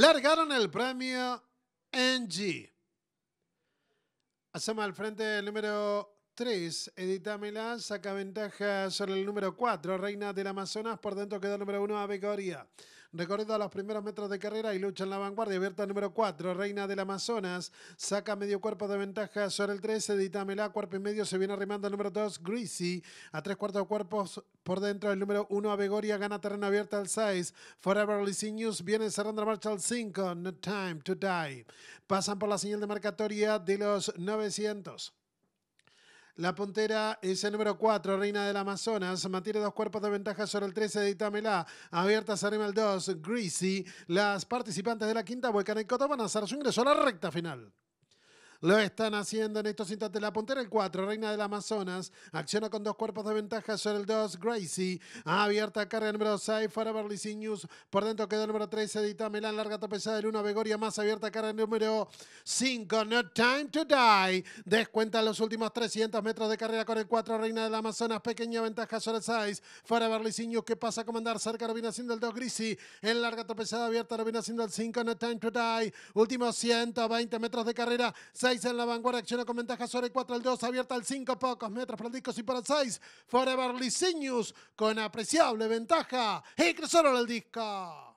largaron el premio NG. Hacemos al frente el número 3, Editamela, saca ventaja sobre el número 4, Reina del Amazonas, por dentro queda el número 1, Abegoria. Recorrido a los primeros metros de carrera y lucha en la vanguardia, abierta el número 4, Reina del Amazonas, saca medio cuerpo de ventaja sobre el 3, Edítamela, cuerpo y medio, se viene arrimando el número 2, Greasy, a tres cuartos cuerpos por dentro el número 1, Avegoria, gana terreno abierto al 6, Forever News viene cerrando la marcha al 5, No Time to Die. Pasan por la señal de marcatoria de los 900. La puntera es el número 4, Reina del Amazonas. Mantiene dos cuerpos de ventaja sobre el 13 de Itamela. Abiertas arriba el 2, Greasy. Las participantes de la quinta Hueca, y Coto van a hacer su ingreso a la recta final. Lo están haciendo en estos instantes la puntera el 4, Reina del Amazonas. Acciona con dos cuerpos de ventaja sobre el 2, Gracie. Abierta carga número 6, Fora Lizzie Por dentro quedó el número 13, Edita Melán. Larga tropezada del 1, Begoria más abierta carga número 5, No Time to Die. Descuenta los últimos 300 metros de carrera con el 4, Reina del Amazonas. Pequeña ventaja sobre el 6, Fora Lizzie News. que pasa a comandar? Cerca lo viene haciendo el 2, Gracie. En larga tropezada abierta lo viene haciendo el 5, No Time to Die. Últimos 120 metros de carrera. 6 en la vanguardia, acciona con ventaja sobre 4 al 2, abierta al 5, pocos metros para el disco y para el 6. Forever Licinius con apreciable ventaja y cruzaron el disco.